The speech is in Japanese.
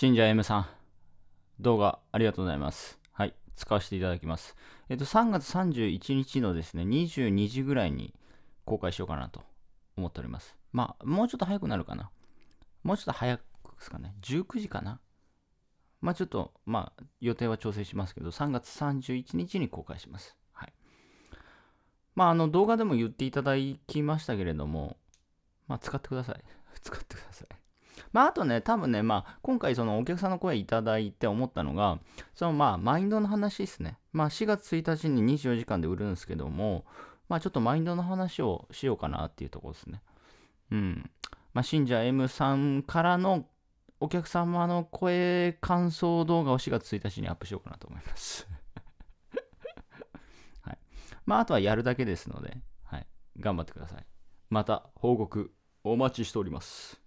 信者 M さん、動画ありがとうございます。はい、使わせていただきます。えっと、3月31日のですね、22時ぐらいに公開しようかなと思っております。まあ、もうちょっと早くなるかな。もうちょっと早くですかね。19時かな。まあ、ちょっと、まあ、予定は調整しますけど、3月31日に公開します。はい。まあ、あの、動画でも言っていただきましたけれども、まあ、使ってください。使ってください。まあ、あとね、多分ね、まあ、今回そのお客さんの声いただいて思ったのが、そのまあ、マインドの話ですね。まあ、4月1日に24時間で売るんですけども、まあ、ちょっとマインドの話をしようかなっていうところですね。うん。まあ、信者 M さんからのお客様の声感想動画を4月1日にアップしようかなと思います はい。まあ、あとはやるだけですので、はい。頑張ってください。また報告お待ちしております。